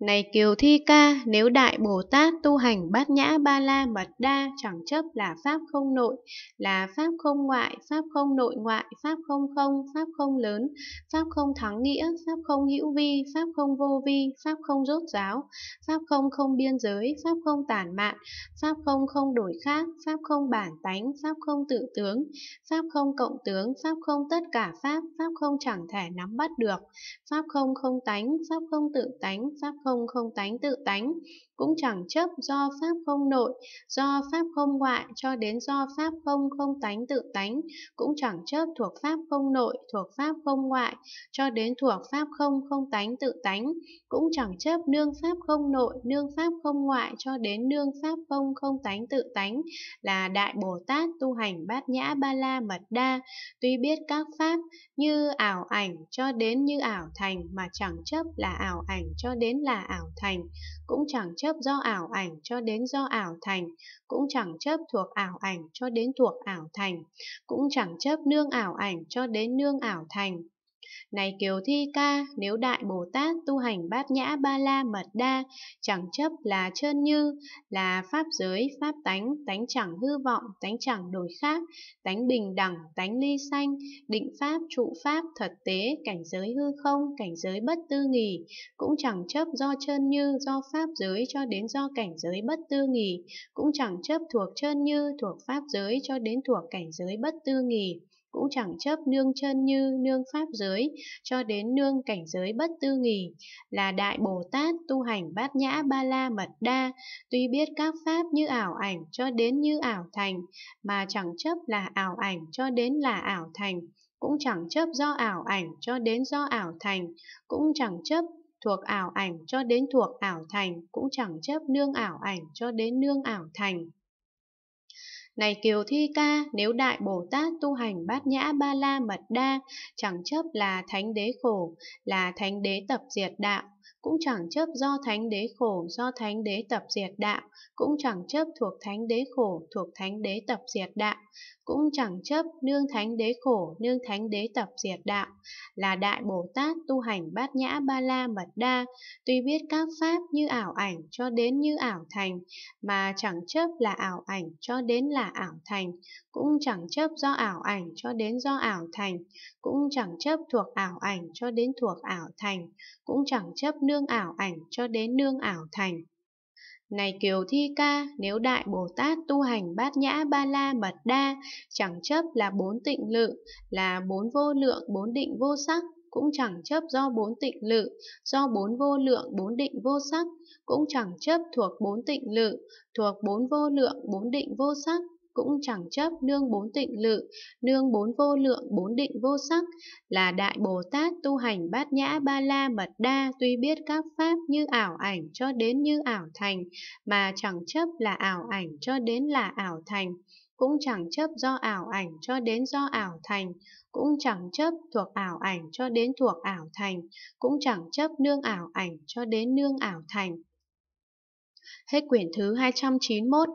Này Kiều Thi Ca, nếu Đại Bồ Tát tu hành bát nhã ba la mật đa chẳng chấp là pháp không nội, là pháp không ngoại, pháp không nội ngoại, pháp không không, pháp không lớn, pháp không thắng nghĩa, pháp không hữu vi, pháp không vô vi, pháp không rốt giáo, pháp không không biên giới, pháp không tản mạn, pháp không không đổi khác, pháp không bản tánh, pháp không tự tướng, pháp không cộng tướng, pháp không tất cả pháp, pháp không chẳng thể nắm bắt được, pháp không không tánh, pháp không tự tánh, pháp không không không tánh tự tánh, cũng chẳng chấp do pháp không nội, do pháp không ngoại cho đến do pháp không không tánh tự tánh, cũng chẳng chấp thuộc pháp không nội, thuộc pháp không ngoại cho đến thuộc pháp không không tánh tự tánh, cũng chẳng chấp nương pháp không nội, nương pháp không ngoại cho đến nương pháp không không tánh tự tánh là đại Bồ Tát tu hành bát nhã ba la mật đa, tuy biết các pháp như ảo ảnh cho đến như ảo thành mà chẳng chấp là ảo ảnh cho đến là ảo thành, cũng chẳng chấp do ảo ảnh cho đến do ảo thành, cũng chẳng chấp thuộc ảo ảnh cho đến thuộc ảo thành, cũng chẳng chấp nương ảo ảnh cho đến nương ảo thành. Này Kiều Thi Ca, nếu Đại Bồ Tát tu hành bát nhã ba la mật đa, chẳng chấp là trơn như, là pháp giới, pháp tánh, tánh chẳng hư vọng, tánh chẳng đổi khác, tánh bình đẳng, tánh ly sanh, định pháp, trụ pháp, thật tế, cảnh giới hư không, cảnh giới bất tư nghỉ, cũng chẳng chấp do trơn như, do pháp giới cho đến do cảnh giới bất tư nghỉ, cũng chẳng chấp thuộc trơn như, thuộc pháp giới cho đến thuộc cảnh giới bất tư nghỉ cũng chẳng chấp nương chân như nương pháp giới cho đến nương cảnh giới bất tư nghì là đại bồ tát tu hành bát nhã ba la mật đa tuy biết các pháp như ảo ảnh cho đến như ảo thành mà chẳng chấp là ảo ảnh cho đến là ảo thành cũng chẳng chấp do ảo ảnh cho đến do ảo thành cũng chẳng chấp thuộc ảo ảnh cho đến thuộc ảo thành cũng chẳng chấp nương ảo ảnh cho đến nương ảo thành này Kiều Thi Ca, nếu Đại Bồ Tát tu hành bát nhã ba la mật đa, chẳng chấp là thánh đế khổ, là thánh đế tập diệt đạo, cũng chẳng chấp do thánh đế khổ, do thánh đế tập diệt đạo, cũng chẳng chấp thuộc thánh đế khổ, thuộc thánh đế tập diệt đạo, cũng chẳng chấp nương thánh đế khổ, nương thánh đế tập diệt đạo, là Đại Bồ Tát tu hành bát nhã ba la mật đa, tuy biết các pháp như ảo ảnh cho đến như ảo thành, mà chẳng chấp là ảo ảnh cho đến là ảo thành, cũng chẳng chấp do ảo ảnh cho đến do ảo thành, cũng chẳng chấp thuộc ảo ảnh cho đến thuộc ảo thành, cũng chẳng chấp nương ảo ảnh cho đến nương ảo thành. Này Kiều Thi Ca, nếu Đại Bồ Tát tu hành bát nhã ba la mật đa, chẳng chấp là bốn tịnh lự, là bốn vô lượng, bốn định vô sắc, cũng chẳng chấp do bốn tịnh lự, do bốn vô lượng, bốn định vô sắc, cũng chẳng chấp thuộc bốn tịnh lự, thuộc bốn vô lượng, bốn định vô sắc, cũng chẳng chấp nương bốn tịnh lự, nương bốn vô lượng, bốn định vô sắc, là Đại Bồ Tát tu hành bát nhã ba la mật đa tuy biết các pháp như ảo ảnh cho đến như ảo thành, mà chẳng chấp là ảo ảnh cho đến là ảo thành cũng chẳng chấp do ảo ảnh cho đến do ảo thành, cũng chẳng chấp thuộc ảo ảnh cho đến thuộc ảo thành, cũng chẳng chấp nương ảo ảnh cho đến nương ảo thành. Hết quyển thứ 291